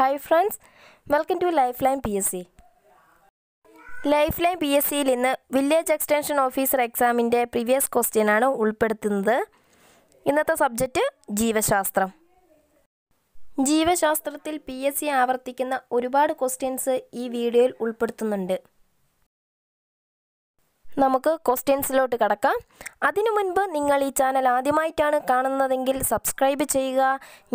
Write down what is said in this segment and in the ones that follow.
hi friends welcome to life line P S C life line P S സിയിൽ ഇന്ന് village extension officer എക്സാമിൻ്റെ previous ക്വസ്റ്റ്യനാണ് ഉൾപ്പെടുത്തുന്നത് ഇന്നത്തെ സബ്ജക്റ്റ് ജീവശാസ്ത്രം ജീവശാസ്ത്രത്തിൽ പി എസ് സി ആവർത്തിക്കുന്ന ഒരുപാട് ക്വസ്റ്റ്യൻസ് ഈ വീഡിയോയിൽ ഉൾപ്പെടുത്തുന്നുണ്ട് നമുക്ക് ക്വസ്റ്റ്യൻസിലോട്ട് കടക്കാം അതിനു മുൻപ് നിങ്ങൾ ഈ ചാനൽ ആദ്യമായിട്ടാണ് കാണുന്നതെങ്കിൽ സബ്സ്ക്രൈബ് ചെയ്യുക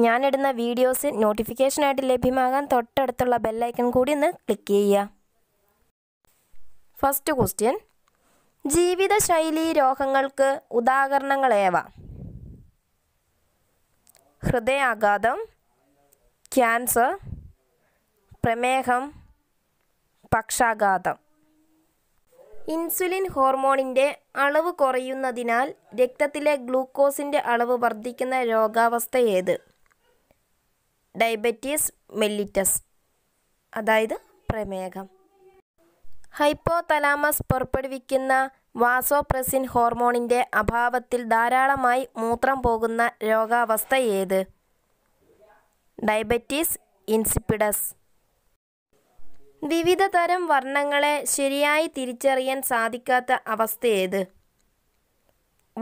ഞാനിടുന്ന വീഡിയോസ് നോട്ടിഫിക്കേഷനായിട്ട് ലഭ്യമാകാൻ തൊട്ടടുത്തുള്ള ബെല്ലൈക്കൺ കൂടി ഒന്ന് ക്ലിക്ക് ചെയ്യുക ഫസ്റ്റ് ക്വസ്റ്റ്യൻ ജീവിതശൈലി രോഗങ്ങൾക്ക് ഉദാഹരണങ്ങൾ ഏവ ഹൃദയാഘാതം ക്യാൻസർ പ്രമേഹം പക്ഷാഘാതം ഇൻസുലിൻ ഹോർമോണിൻ്റെ അളവ് കുറയുന്നതിനാൽ രക്തത്തിലെ ഗ്ലൂക്കോസിൻ്റെ അളവ് വർദ്ധിക്കുന്ന രോഗാവസ്ഥ ഏത് ഡയബറ്റീസ് മെല്ലിറ്റസ് അതായത് പ്രമേഹം ഹൈപ്പോ തലാമസ് പുറപ്പെടുവിക്കുന്ന വാസോപ്രസിൻ ഹോർമോണിൻ്റെ അഭാവത്തിൽ ധാരാളമായി മൂത്രം പോകുന്ന രോഗാവസ്ഥ ഏത് ഡയബറ്റീസ് ഇൻസിപ്പിഡസ് വിവിധ തരം വർണ്ണങ്ങളെ ശരിയായി തിരിച്ചറിയാൻ സാധിക്കാത്ത ഏത്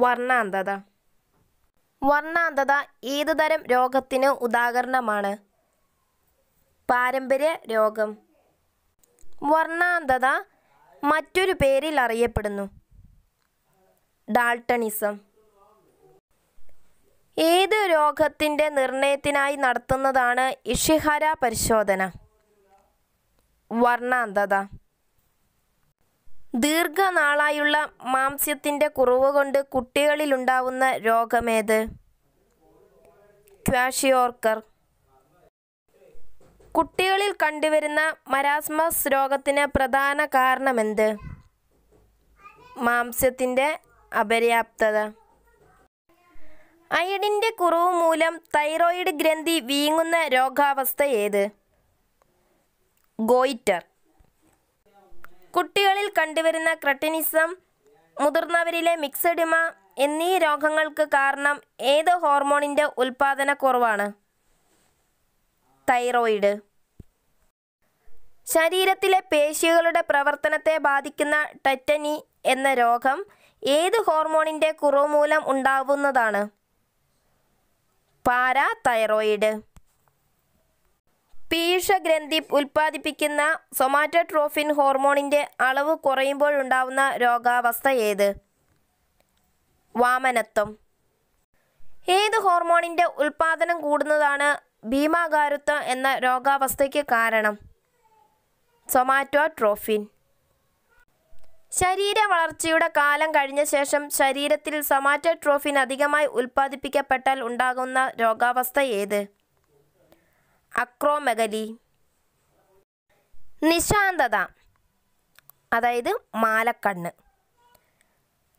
വർണ്ണാന്തത വർണ്ണാന്തത ഏതുതരം രോഗത്തിന് ഉദാഹരണമാണ് പാരമ്പര്യ രോഗം വർണ്ണാന്തത മറ്റൊരു പേരിൽ അറിയപ്പെടുന്നു ഡാൾട്ടണിസം ഏത് രോഗത്തിൻ്റെ നിർണയത്തിനായി നടത്തുന്നതാണ് ഇഷിഹര പരിശോധന വർണ്ണാന്തത ദീർഘനാളായുള്ള മാംസ്യത്തിൻ്റെ കുറവ് കൊണ്ട് കുട്ടികളിലുണ്ടാവുന്ന രോഗമേത് ക്വാഷിയോർക്കർ കുട്ടികളിൽ കണ്ടുവരുന്ന മരാസ്മസ് രോഗത്തിന് പ്രധാന കാരണമെന്ത് മാംസ്യത്തിൻ്റെ അപര്യാപ്തത അയഡിൻ്റെ കുറവ് മൂലം തൈറോയിഡ് ഗ്രന്ഥി വീങ്ങുന്ന രോഗാവസ്ഥ ഏത് ഗോയിറ്റർ കുട്ടികളിൽ കണ്ടുവരുന്ന ക്രട്ടിനിസം മുതിർന്നവരിലെ മിക്സഡിമ എന്നീ രോഗങ്ങൾക്ക് കാരണം ഏത് ഹോർമോണിൻ്റെ കുറവാണ് തൈറോയിഡ് ശരീരത്തിലെ പേശികളുടെ പ്രവർത്തനത്തെ ബാധിക്കുന്ന ടറ്റനി എന്ന രോഗം ഏത് ഹോർമോണിൻ്റെ കുറവ് മൂലം ഉണ്ടാവുന്നതാണ് പാരാ തൈറോയിഡ് പീഷഗ്രന്ഥി ഉൽപ്പാദിപ്പിക്കുന്ന സൊമാറ്റോട്രോഫിൻ ഹോർമോണിൻ്റെ അളവ് കുറയുമ്പോഴുണ്ടാവുന്ന രോഗാവസ്ഥ ഏത് വാമനത്വം ഏത് ഹോർമോണിൻ്റെ ഉൽപ്പാദനം കൂടുന്നതാണ് ഭീമാകാരുത്വം എന്ന രോഗാവസ്ഥയ്ക്ക് കാരണം സൊമാറ്റോട്രോഫിൻ ശരീര വളർച്ചയുടെ കാലം കഴിഞ്ഞ ശേഷം ശരീരത്തിൽ സൊമാറ്റോട്രോഫിൻ അധികമായി ഉൽപ്പാദിപ്പിക്കപ്പെട്ടാൽ ഉണ്ടാകുന്ന രോഗാവസ്ഥ ഏത് അക്രോമെഗലി നിശാന്തത അതായത് മാലക്കണ്ണ്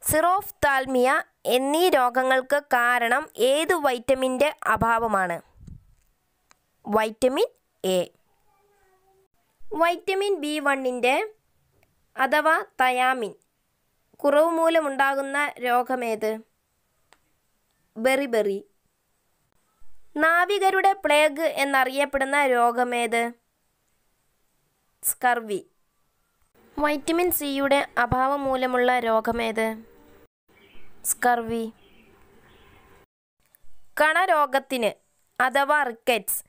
സിറോഫ്താൽമിയ എന്നീ രോഗങ്ങൾക്ക് കാരണം ഏത് വൈറ്റമിൻ്റെ അഭാവമാണ് വൈറ്റമിൻ എ വൈറ്റമിൻ ബി വണ്ണിൻ്റെ അഥവാ തയാമിൻ കുറവ് മൂലമുണ്ടാകുന്ന രോഗമേത് ബെറിബെറി നാവികരുടെ പ്ലേഗ് എന്നറിയപ്പെടുന്ന രോഗമേത് സ്കർവി വൈറ്റമിൻ സിയുടെ അഭാവം മൂലമുള്ള രോഗമേത് സ്കർവി കണരോഗത്തിന് അഥവാ റിക്കറ്റ്സ്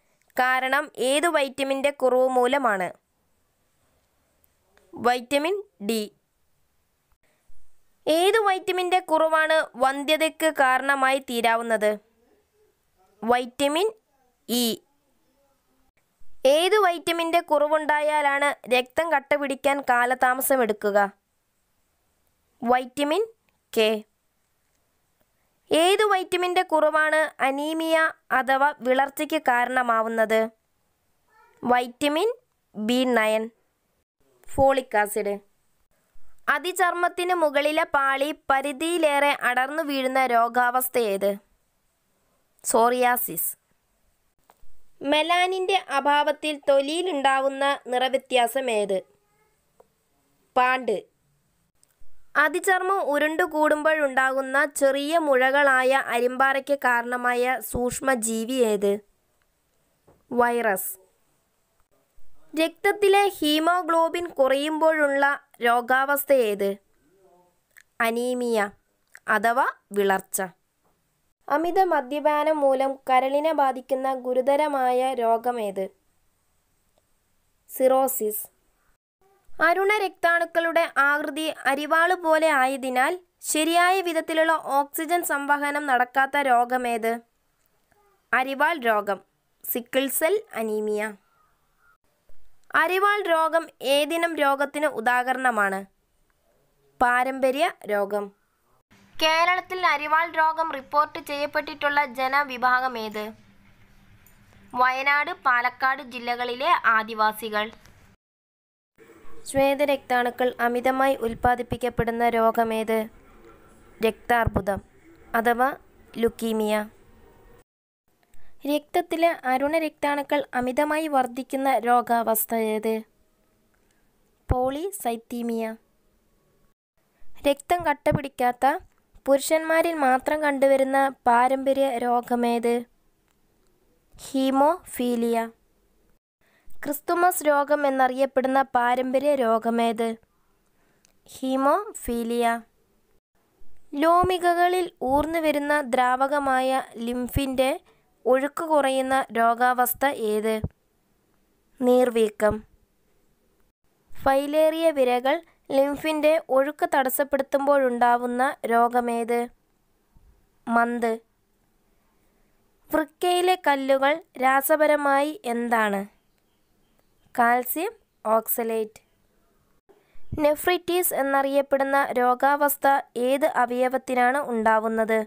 കാരണം ഏത് വൈറ്റമിൻ്റെ കുറവ് മൂലമാണ് വൈറ്റമിൻ ഡി ഏത് വൈറ്റമിൻ്റെ കുറവാണ് വന്ധ്യതയ്ക്ക് കാരണമായി തീരാവുന്നത് വൈറ്റമിൻ ഇ ഏത് വൈറ്റമിൻ്റെ കുറവുണ്ടായാലാണ് രക്തം കട്ട പിടിക്കാൻ എടുക്കുക വൈറ്റമിൻ കെ ഏത് വൈറ്റമിൻ്റെ കുറവാണ് അനീമിയ അഥവാ വിളർച്ചയ്ക്ക് കാരണമാവുന്നത് vitamin B nine folic acid അതിചർമ്മത്തിന് മുകളിലെ പാളി പരിധിയിലേറെ അടർന്നു വീഴുന്ന രോഗാവസ്ഥ ഏത് സോറിയാസിസ് മെലാനിൻ്റെ അഭാവത്തിൽ തൊലിയിലുണ്ടാവുന്ന നിറവ്യത്യാസം ഏത് പാണ്ട് അതിചർമ്മം ഉരുണ്ടുകൂടുമ്പോഴുണ്ടാകുന്ന ചെറിയ മുഴകളായ അരിമ്പാറയ്ക്ക് കാരണമായ സൂക്ഷ്മജീവി ഏത് വൈറസ് രക്തത്തിലെ ഹീമോഗ്ലോബിൻ കുറയുമ്പോഴുള്ള രോഗാവസ്ഥ ഏത് അനീമിയ അഥവാ വിളർച്ച അമിത മദ്യപാനം മൂലം കരളിനെ ബാധിക്കുന്ന ഗുരുതരമായ രോഗമേത് സിറോസിസ് അരുണരക്താണുക്കളുടെ ആകൃതി അരിവാള് പോലെ ആയതിനാൽ ശരിയായ വിധത്തിലുള്ള ഓക്സിജൻ സംവഹനം നടക്കാത്ത രോഗമേത് അരിവാൾ രോഗം സിക്കിൾ സെൽ അനീമിയ അരിവാൾ രോഗം ഏതിനും രോഗത്തിന് ഉദാഹരണമാണ് പാരമ്പര്യ രോഗം കേരളത്തിൽ അരിവാൾ രോഗം റിപ്പോർട്ട് ചെയ്യപ്പെട്ടിട്ടുള്ള ജനവിഭാഗം ഏത് വയനാട് പാലക്കാട് ജില്ലകളിലെ ആദിവാസികൾ ശ്വേതരക്താണുക്കൾ അമിതമായി ഉൽപ്പാദിപ്പിക്കപ്പെടുന്ന രോഗമേത് രക്താർബുദം അഥവാ ലുക്കീമിയ രക്തത്തിലെ അരുണ രക്താണുക്കൾ അമിതമായി വർദ്ധിക്കുന്ന രോഗാവസ്ഥ ഏത് പോളിസൈത്തീമിയ രക്തം കട്ട പിടിക്കാത്ത പുരുഷന്മാരിൽ മാത്രം കണ്ടുവരുന്ന പാരമ്പര്യ രോഗമേത് ഹീമോഫീലിയ ക്രിസ്തുമസ് രോഗം എന്നറിയപ്പെടുന്ന പാരമ്പര്യ രോഗമേത് ഹീമോഫീലിയ ലോമികകളിൽ ഊർന്നു വരുന്ന ദ്രാവകമായ ലിംഫിൻ്റെ ഒഴുക്ക് കുറയുന്ന രോഗാവസ്ഥ ഏത് നീർവീക്കം ഫൈലേറിയ വിരകൾ ലിംഫിൻ്റെ ഒഴുക്ക് തടസ്സപ്പെടുത്തുമ്പോഴുണ്ടാവുന്ന രോഗമേത് മന്ത് വൃക്കയിലെ കല്ലുകൾ രാസപരമായി എന്താണ് കാൽസ്യം ഓക്സലേറ്റ് നെഫ്രിറ്റീസ് എന്നറിയപ്പെടുന്ന രോഗാവസ്ഥ ഏത് അവയവത്തിനാണ് ഉണ്ടാവുന്നത്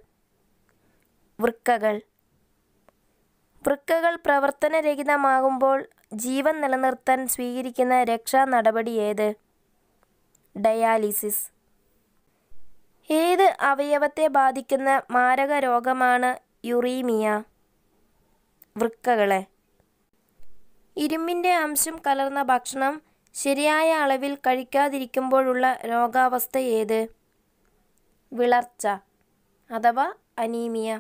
വൃക്കകൾ വൃക്കകൾ പ്രവർത്തനരഹിതമാകുമ്പോൾ ജീവൻ നിലനിർത്താൻ സ്വീകരിക്കുന്ന രക്ഷാ നടപടി ഏത് ഡയാലിസിസ് ഏത് അവയവത്തെ ബാധിക്കുന്ന മാരക രോഗമാണ് യുറീമിയ വൃക്കകളെ ഇരുമ്പിൻ്റെ അംശം കലർന്ന ഭക്ഷണം ശരിയായ അളവിൽ കഴിക്കാതിരിക്കുമ്പോഴുള്ള രോഗാവസ്ഥ ഏത് വിളർച്ച അഥവാ അനീമിയ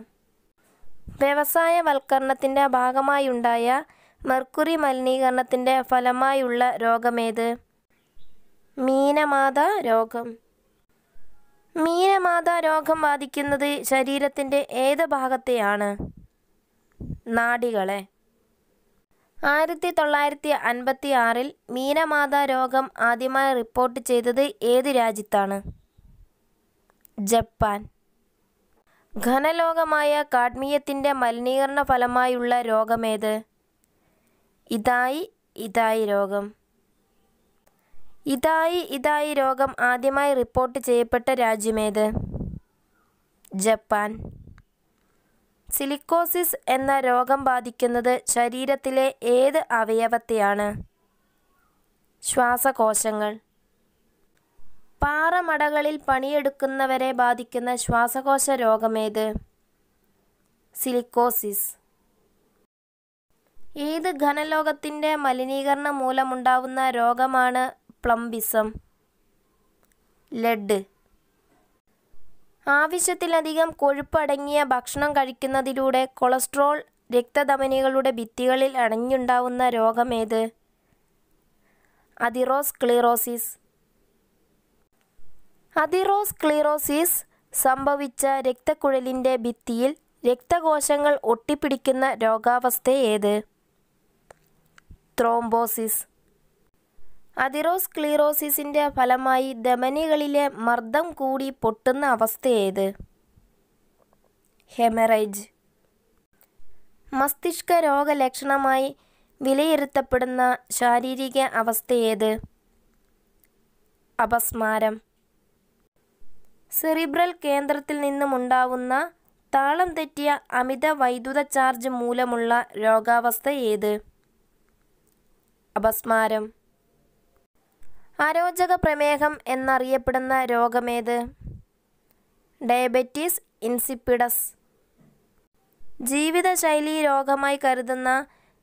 വ്യവസായവൽക്കരണത്തിൻ്റെ ഭാഗമായുണ്ടായ മെർക്കുറി മലിനീകരണത്തിൻ്റെ ഫലമായുള്ള രോഗമേത് മീനമാത രോഗം മീനമാത രോഗം ബാധിക്കുന്നത് ശരീരത്തിൻ്റെ ഏത് ഭാഗത്തെയാണ് നാടികളെ ആയിരത്തി തൊള്ളായിരത്തി അൻപത്തി ആറിൽ മീനമാത രോഗം ആദ്യമായി റിപ്പോർട്ട് ചെയ്തത് ഏത് രാജ്യത്താണ് ജപ്പാൻ ഘനലോകമായ കാഡ്മിയത്തിൻ്റെ മലിനീകരണ ഫലമായുള്ള രോഗമേത് ഇതായി ഇതായി രോഗം ഇതായി ഇതായി രോഗം ആദ്യമായി റിപ്പോർട്ട് ചെയ്യപ്പെട്ട രാജ്യമേത് ജപ്പാൻ സിലിക്കോസിസ് എന്ന രോഗം ബാധിക്കുന്നത് ശരീരത്തിലെ ഏത് അവയവത്തെയാണ് ശ്വാസകോശങ്ങൾ പാറമടകളിൽ പണിയെടുക്കുന്നവരെ ബാധിക്കുന്ന ശ്വാസകോശ രോഗമേത് സിലിക്കോസിസ് ഏത് ഘനലോകത്തിൻ്റെ മലിനീകരണം മൂലമുണ്ടാവുന്ന രോഗമാണ് പ്ലംബിസം ലഡ് ആവശ്യത്തിലധികം കൊഴുപ്പടങ്ങിയ ഭക്ഷണം കഴിക്കുന്നതിലൂടെ കൊളസ്ട്രോൾ രക്തധമനികളുടെ ഭിത്തികളിൽ അടഞ്ഞുണ്ടാവുന്ന രോഗമേത് അതിറോസ് ക്ലീറോസിസ് സംഭവിച്ച രക്തക്കുഴലിൻ്റെ ഭിത്തിയിൽ രക്തകോശങ്ങൾ ഒട്ടിപ്പിടിക്കുന്ന രോഗാവസ്ഥ ഏത് ത്രോംബോസിസ് അതിറോസ്ക്ലീറോസിസിന്റെ ഫലമായി ധമനികളിലെ മർദ്ദം കൂടി പൊട്ടുന്ന അവസ്ഥയേത് ഹെമറൈജ് മസ്തിഷ്ക രോഗലക്ഷണമായി വിലയിരുത്തപ്പെടുന്ന ശാരീരിക അവസ്ഥയേത് അപസ്മാരം സെറിബ്രൽ കേന്ദ്രത്തിൽ നിന്നുമുണ്ടാവുന്ന താളം തെറ്റിയ അമിത വൈദ്യുത ചാർജ് മൂലമുള്ള രോഗാവസ്ഥ ഏത് അപസ്മാരം അരോചക പ്രമേഹം എന്നറിയപ്പെടുന്ന രോഗമേത് ഡയബറ്റീസ് ഇൻസിപ്പിഡസ് ജീവിതശൈലി രോഗമായി കരുതുന്ന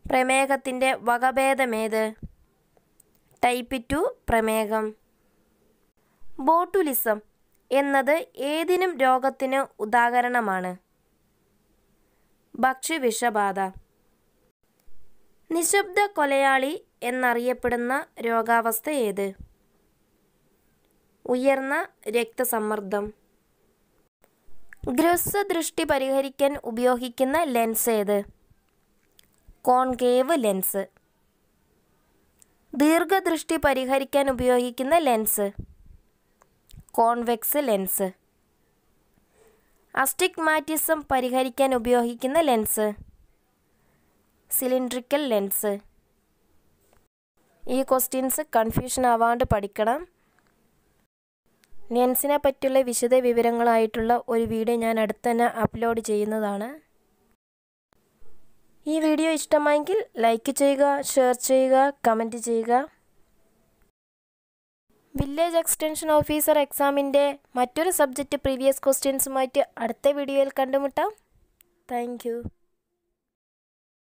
പ്രമേഹത്തിൻ്റെ വകഭേദമേത് ടൈപ്പ് ടു പ്രമേഹം ബോട്ടുലിസം എന്നത് ഏതിനും രോഗത്തിന് ഉദാഹരണമാണ് ഭക്ഷ്യവിഷബാധ നിശബ്ദ കൊലയാളി എന്നറിയപ്പെടുന്ന രോഗാവസ്ഥ ഏത് ഉയർന്ന രക്തസമ്മർദ്ദം ദൃഷ്ടി പരിഹരിക്കാൻ ഉപയോഗിക്കുന്ന ലെൻസ് ഏത് കോൺകേവ് ലെൻസ് ദീർഘദൃഷ്ടി പരിഹരിക്കാൻ ഉപയോഗിക്കുന്ന ലെൻസ് കോൺവെക്സ് ലെൻസ് അസ്റ്റിഗ്മാറ്റിസം പരിഹരിക്കാൻ ഉപയോഗിക്കുന്ന ലെൻസ് സിലിണ്ട്രിക്കൽ ലെൻസ് ഈ ക്വസ്റ്റ്യൻസ് കൺഫ്യൂഷൻ ആവാണ്ട് പഠിക്കണം നെൻസിനെ പറ്റിയുള്ള വിശദ വിവരങ്ങളായിട്ടുള്ള ഒരു വീഡിയോ ഞാൻ അടുത്തന്നെ അപ്ലോഡ് ചെയ്യുന്നതാണ് ഈ വീഡിയോ ഇഷ്ടമായെങ്കിൽ ലൈക്ക് ചെയ്യുക ഷെയർ ചെയ്യുക കമൻറ്റ് ചെയ്യുക വില്ലേജ് എക്സ്റ്റൻഷൻ ഓഫീസർ എക്സാമിൻ്റെ മറ്റൊരു സബ്ജക്റ്റ് പ്രീവിയസ് ക്വസ്റ്റ്യൻസുമായിട്ട് അടുത്ത വീഡിയോയിൽ കണ്ടുമുട്ടാം താങ്ക്